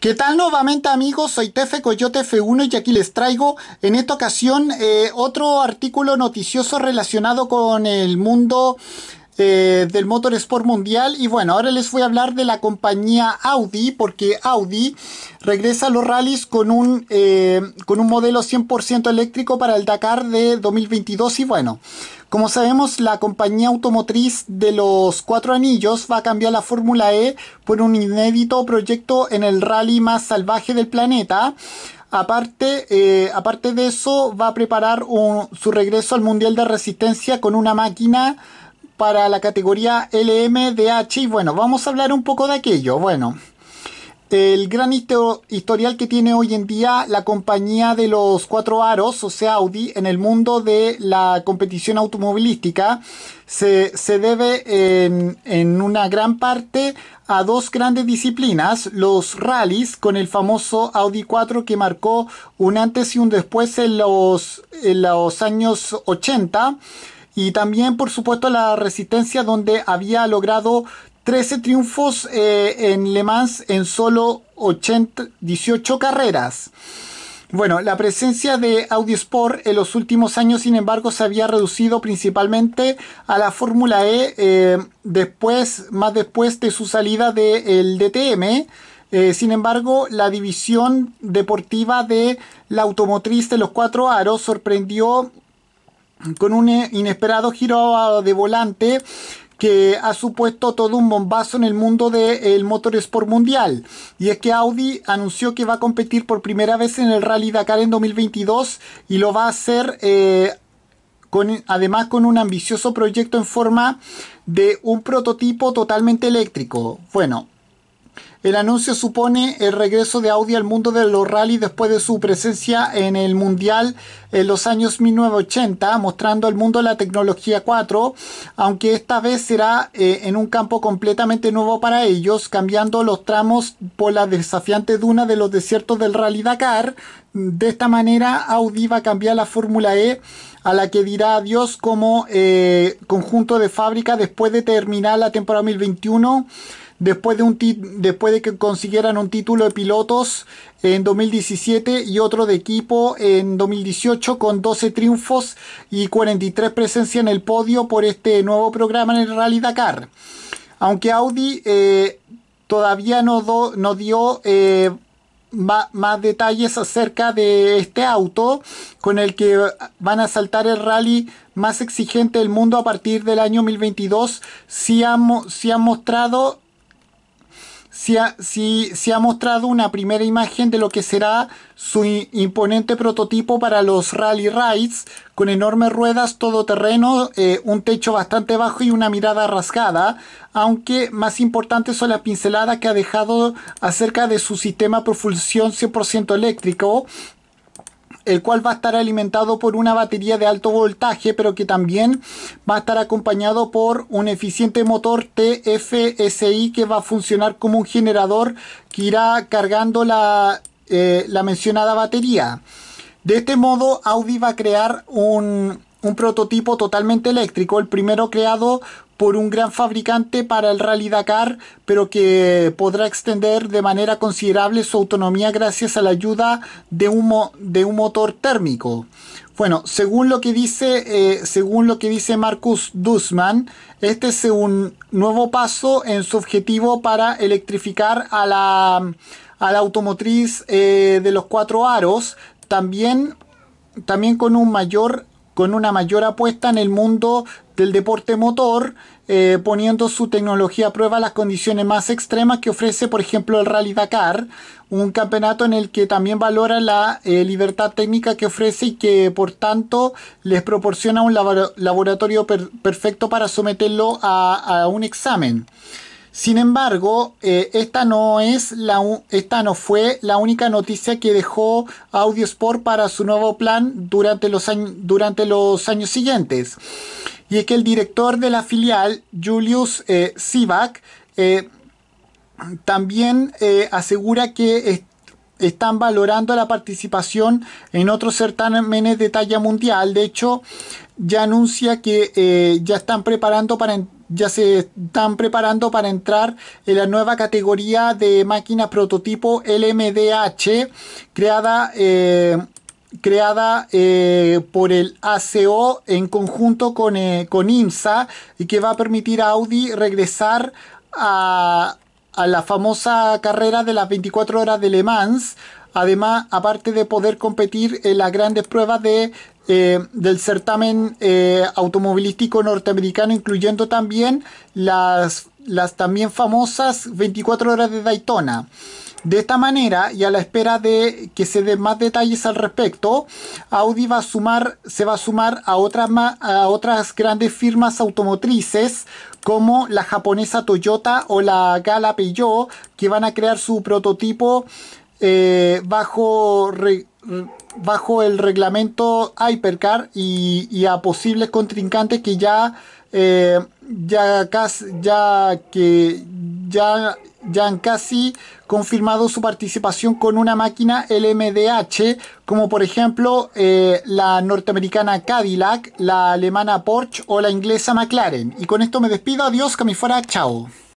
¿Qué tal nuevamente amigos? Soy Tefe Coyote F1 y aquí les traigo en esta ocasión eh, otro artículo noticioso relacionado con el mundo eh, del motorsport mundial y bueno, ahora les voy a hablar de la compañía Audi porque Audi regresa a los rallies con un, eh, con un modelo 100% eléctrico para el Dakar de 2022 y bueno, como sabemos, la compañía automotriz de los cuatro anillos va a cambiar la Fórmula E por un inédito proyecto en el rally más salvaje del planeta. Aparte, eh, aparte de eso, va a preparar su regreso al Mundial de Resistencia con una máquina para la categoría LMDH. Y bueno, vamos a hablar un poco de aquello. Bueno el gran historial que tiene hoy en día la compañía de los cuatro aros, o sea, Audi, en el mundo de la competición automovilística, se, debe en, una gran parte a dos grandes disciplinas, los rallies con el famoso Audi 4 que marcó un antes y un después en los, en los años 80 y también por supuesto la resistencia donde había logrado 13 triunfos eh, en Le Mans en solo 18 carreras. Bueno, la presencia de Audi Sport en los últimos años, sin embargo, se había reducido principalmente a la Fórmula E eh, después, más después de su salida del DTM. Eh, sin embargo, la división deportiva de la automotriz de los cuatro aros sorprendió con un inesperado giro de volante que ha supuesto todo un bombazo en el mundo del motor motorsport mundial. Y es que Audi anunció que va a competir por primera vez en el Rally Dakar en 2022 y lo va a hacer eh, con, además con un ambicioso proyecto en forma de un prototipo totalmente eléctrico. Bueno, el anuncio supone el regreso de Audi al mundo de los rally después de su presencia en el Mundial en los años 1980, mostrando al mundo la tecnología 4, aunque esta vez será eh, en un campo completamente nuevo para ellos, cambiando los tramos por la desafiante duna de los desiertos del Rally Dakar. De esta manera, Audi va a cambiar la Fórmula E a la que dirá adiós como eh, conjunto de fábrica después de terminar la temporada 2021 después de, un después de que consiguieran un título de pilotos en 2017 y otro de equipo en 2018 con 12 triunfos y 43 presencias en el podio por este nuevo programa en el Rally Dakar. Aunque Audi eh, todavía no, no dio eh, más detalles acerca de este auto con el que van a saltar el rally más exigente del mundo a partir del año 2022 si han, si han mostrado se ha, ha mostrado una primera imagen de lo que será su imponente prototipo para los rally rides, con enormes ruedas todoterreno, terreno, eh, un techo bastante bajo y una mirada rasgada, aunque más importantes son las pinceladas que ha dejado acerca de su sistema propulsión 100% eléctrico, el cual va a estar alimentado por una batería de alto voltaje, pero que también va a estar acompañado por un eficiente motor TFSI que va a funcionar como un generador que irá cargando eh, la, mencionada batería. De este modo, Audi va a crear un, un prototipo totalmente eléctrico, el primero creado por un gran fabricante para el Rally Dakar, pero que podrá extender de manera considerable su autonomía gracias a la ayuda de un, de un motor térmico. Bueno, según lo que dice, eh, según lo que dice Marcus Dussman, este es un nuevo paso en su objetivo para electrificar a la, automotriz eh, de los cuatro aros, también, también con un mayor con una mayor apuesta en el mundo del deporte motor, eh, poniendo su tecnología a prueba las condiciones más extremas que ofrece, por ejemplo, el Rally Dakar, un campeonato en el que también valora la eh, libertad técnica que ofrece y que, por tanto, les proporciona un laboratorio perfecto para someterlo a un examen. Sin embargo, eh, esta, no es la, esta no fue la única noticia que dejó Audiosport para su nuevo plan durante los, durante los años siguientes. Y es que el director de la filial, Julius eh, Sivak, eh, también eh, asegura que están valorando la participación en otros certámenes de talla mundial. De hecho, ya anuncia que ya están preparando para, ya se están preparando para entrar en la nueva categoría de máquina prototipo LMDH creada, eh, creada eh, por el ACO en conjunto con, eh, IMSA y que va a permitir a Audi regresar a, a la famosa carrera de las 24 horas de Le Mans. Además, aparte de poder competir en las grandes pruebas de eh, del certamen eh, automovilístico norteamericano, incluyendo también las, las también famosas 24 horas de Daytona. De esta manera, y a la espera de que se den más detalles al respecto, Audi va a sumar, se va a sumar a otras, a otras grandes firmas automotrices como la japonesa Toyota o la Gala Peugeot, que van a crear su prototipo eh, bajo bajo el reglamento Hypercar y, a posibles contrincantes que ya eh, ya casi, ya que ya, ya han casi confirmado su participación con una máquina LMDH, como por ejemplo eh, la norteamericana Cadillac, la alemana Porsche o la inglesa McLaren. Y con esto me despido, adiós, que me fuera, chao.